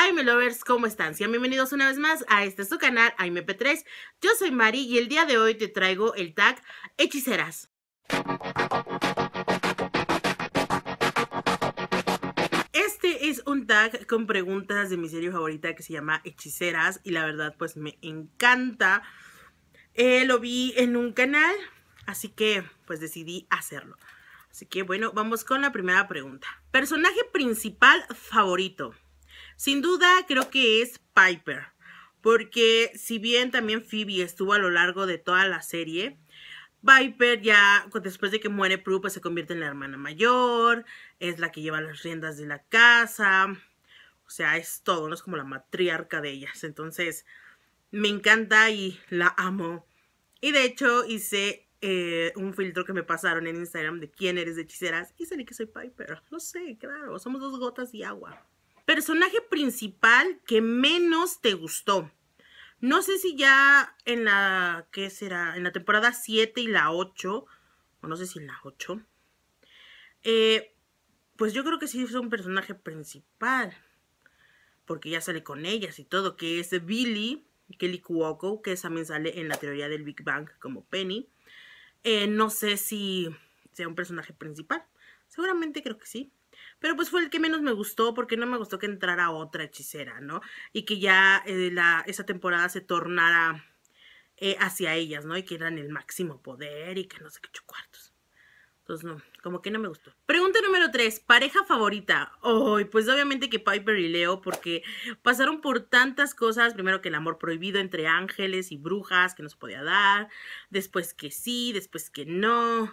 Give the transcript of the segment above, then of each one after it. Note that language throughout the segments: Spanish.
Ay, lovers, ¿cómo están? Sean bienvenidos una vez más a este su canal, p 3 Yo soy Mari y el día de hoy te traigo el tag Hechiceras. Este es un tag con preguntas de mi serie favorita que se llama Hechiceras y la verdad pues me encanta. Eh, lo vi en un canal, así que pues decidí hacerlo. Así que bueno, vamos con la primera pregunta. Personaje principal favorito. Sin duda creo que es Piper, porque si bien también Phoebe estuvo a lo largo de toda la serie, Piper ya, después de que muere Prue, pues se convierte en la hermana mayor, es la que lleva las riendas de la casa, o sea, es todo, ¿no? Es como la matriarca de ellas. Entonces, me encanta y la amo. Y de hecho, hice eh, un filtro que me pasaron en Instagram de quién eres de hechiceras y salí que soy Piper. No sé, claro, somos dos gotas de agua. Personaje principal que menos te gustó. No sé si ya en la, ¿qué será? En la temporada 7 y la 8, o no sé si en la 8. Eh, pues yo creo que sí es un personaje principal. Porque ya sale con ellas y todo, que es Billy, Kelly Cuoco, que también sale en la teoría del Big Bang como Penny. Eh, no sé si sea un personaje principal. Seguramente creo que sí pero pues fue el que menos me gustó porque no me gustó que entrara otra hechicera, ¿no? Y que ya eh, esa temporada se tornara eh, hacia ellas, ¿no? Y que eran el máximo poder y que no sé qué cuartos. Entonces, no, como que no me gustó. Pregunta número 3, pareja favorita. Ay, pues obviamente que Piper y Leo, porque pasaron por tantas cosas. Primero que el amor prohibido entre ángeles y brujas que no se podía dar. Después que sí, después que no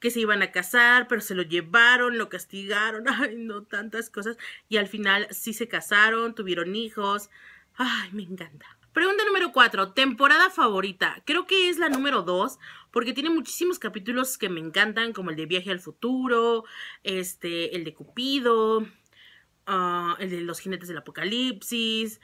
que se iban a casar, pero se lo llevaron, lo castigaron, ay, no, tantas cosas. Y al final sí se casaron, tuvieron hijos. Ay, me encanta. Pregunta número cuatro, temporada favorita. Creo que es la número dos, porque tiene muchísimos capítulos que me encantan, como el de Viaje al Futuro, este, el de Cupido, ah, el de Los Jinetes del Apocalipsis,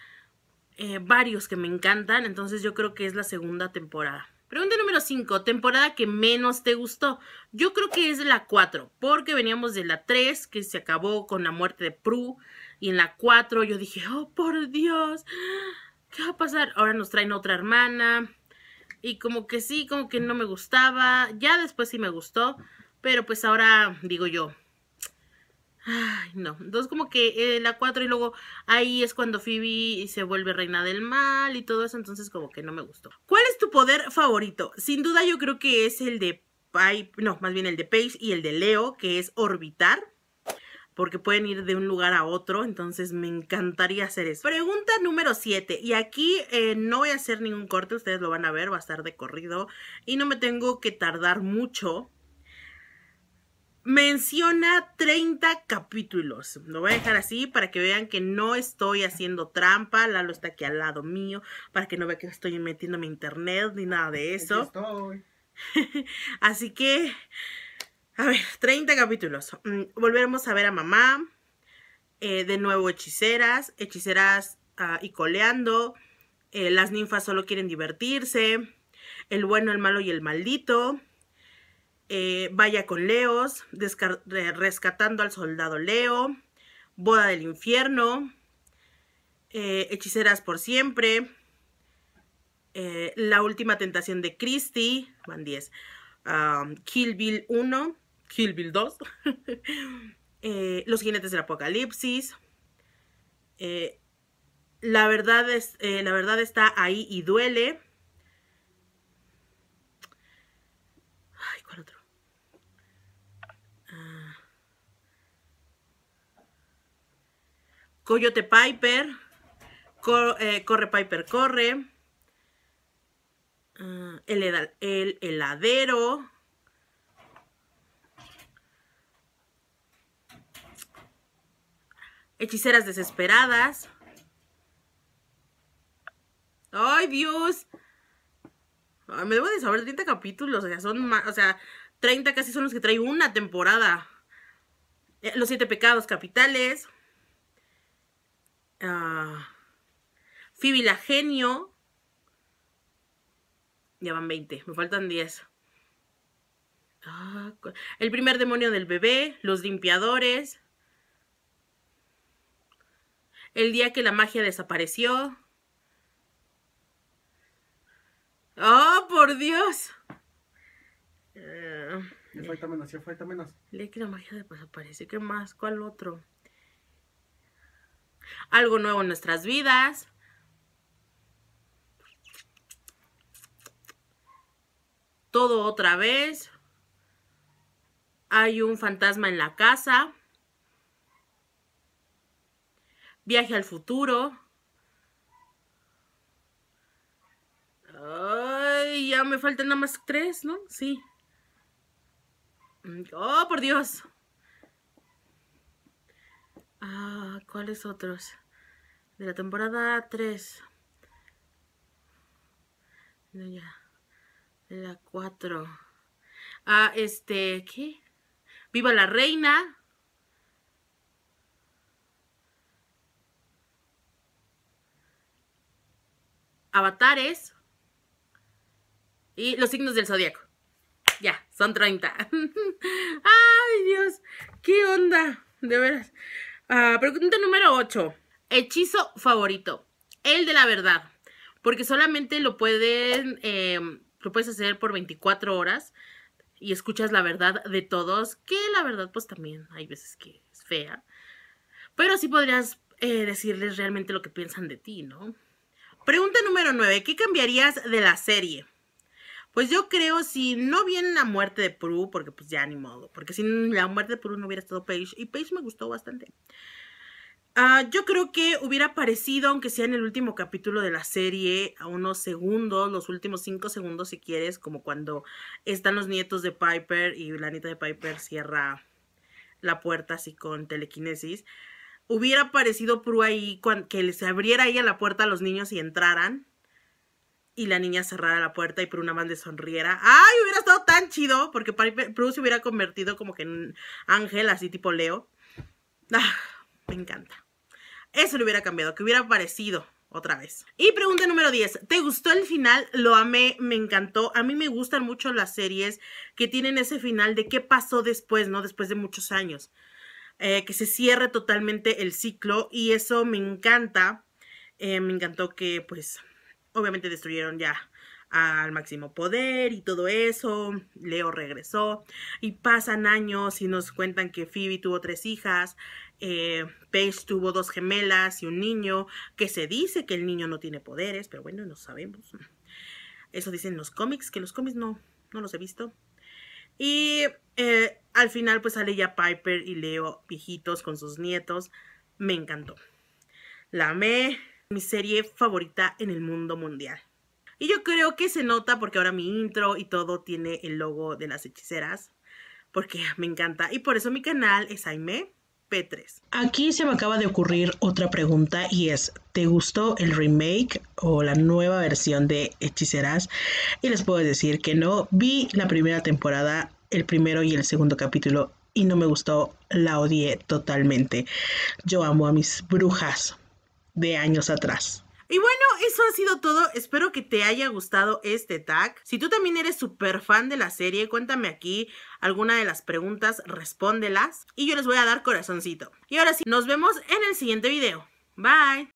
eh, varios que me encantan, entonces yo creo que es la segunda temporada. Pregunta número 5, temporada que menos te gustó. Yo creo que es la 4, porque veníamos de la 3, que se acabó con la muerte de Prue, y en la 4 yo dije, oh, por Dios, ¿qué va a pasar? Ahora nos traen otra hermana, y como que sí, como que no me gustaba, ya después sí me gustó, pero pues ahora digo yo, Ay, no. Entonces, como que eh, la 4 y luego ahí es cuando Phoebe se vuelve reina del mal y todo eso. Entonces, como que no me gustó tu poder favorito? Sin duda yo creo que es el de Pai, no, más bien el de pace y el de Leo, que es orbitar. Porque pueden ir de un lugar a otro, entonces me encantaría hacer eso. Pregunta número 7. Y aquí eh, no voy a hacer ningún corte, ustedes lo van a ver, va a estar de corrido. Y no me tengo que tardar mucho menciona 30 capítulos. Lo voy a dejar así para que vean que no estoy haciendo trampa. Lalo está aquí al lado mío para que no vea que estoy metiendo mi internet ni nada de eso. así que, a ver, 30 capítulos. Mm, volveremos a ver a mamá. Eh, de nuevo hechiceras, hechiceras ah, y coleando. Eh, las ninfas solo quieren divertirse. El bueno, el malo y el maldito. Eh, vaya con Leos, Rescatando al Soldado Leo, Boda del Infierno, eh, Hechiceras por Siempre, eh, La Última Tentación de Christie, van 10, um, Kill Bill 1, Kill Bill 2, Los Jinetes del Apocalipsis, la verdad, es, la verdad está ahí y duele, Coyote Piper, eh, Corre Piper Corre, ah, el, Heladero, Hechiceras Desesperadas. ¡Ay, Dios! me debo de saber 30 capítulos, o sea, son más, o sea, 30 casi son los que trae una temporada. Eh, los siete pecados capitales. Ah, la genio Ya van 20, me faltan 10. Ah, el primer demonio del bebé, los limpiadores. El día que la magia desapareció. ¡Oh, por Dios! Eh, falta menos, falta menos. El día que la magia desapareció, ¿qué más? ¿Cuál otro? algo nuevo en nuestras vidas. Todo otra vez. Hay un fantasma en la casa. Viaje al futuro. Ay, ya me faltan nada más tres, ¿no? Sí. Mm, oh, por Dios. Ah, ¿cuáles otros? De la temporada 3. No, ya. De la 4. Ah, este, ¿qué? ¡Viva la reina! Avatares. Y los signos del zodiaco. Ya, son 30. ¡Ay, Dios! ¿Qué onda? De veras. Ah, pregunta número 8. Hechizo favorito. El de la verdad. Porque solamente lo pueden, em, puedes hacer por 24 horas y escuchas la verdad de todos. Que la verdad, pues también hay veces que es fea. Pero sí podrías eh, decirles realmente lo que piensan de ti, ¿no? Pregunta número 9. ¿Qué cambiarías de la serie? Pues yo creo, si no viene la muerte de Prue, porque pues ya ni modo, porque sin la muerte de Prue no hubiera estado Paige, y Paige me gustó bastante. Ah, yo creo que hubiera aparecido, aunque sea en el último capítulo de la serie, a unos segundos, los últimos cinco segundos si quieres, como cuando están los nietos de Piper y la nieta de Piper cierra la puerta así con telequinesis. Hubiera aparecido Prue ahí, que se abriera ahí a la puerta a los niños y entraran y la niña cerrara la puerta y por una banda sonriera. ¡Ay, hubiera estado tan chido! Porque Prue se hubiera convertido como que en ángel, así tipo Leo. Ah, me encanta. Eso le hubiera cambiado, que hubiera aparecido otra vez. Y pregunta número 10. ¿Te gustó el final? Lo amé, me encantó. A mí me gustan mucho las series que tienen ese final de qué pasó después, ¿no? Después de muchos años. Eh, que se cierre totalmente el ciclo y eso me encanta. Eh, me encantó que pues obviamente destruyeron ya al máximo poder y todo eso. Leo regresó y pasan años y nos cuentan que Phoebe tuvo tres hijas, eh, Paige tuvo dos gemelas y un niño, que se dice que el niño no tiene poderes, pero bueno, no sabemos. Eso dicen los cómics, que los cómics no, no los he visto. Y eh, al final pues sale ya Piper y Leo viejitos con sus nietos. Me encantó. La amé, mi serie favorita en el mundo mundial. Y yo creo que se nota porque ahora mi intro y todo tiene el logo de las hechiceras, porque me encanta. Y por eso mi canal es Jaime P3. Aquí se me acaba de ocurrir otra pregunta y es, ¿te gustó el remake o la nueva versión de Hechiceras? Y les puedo decir que no, vi la primera temporada, el primero y el segundo capítulo y no me gustó, la odié totalmente. Yo amo a mis brujas, de años atrás. Y bueno, eso ha sido todo. Espero que te haya gustado este tag. Si tú también eres súper fan de la serie, cuéntame aquí alguna de las preguntas, respóndelas y yo les voy a dar corazoncito. Y ahora sí, nos vemos en el siguiente video. Bye.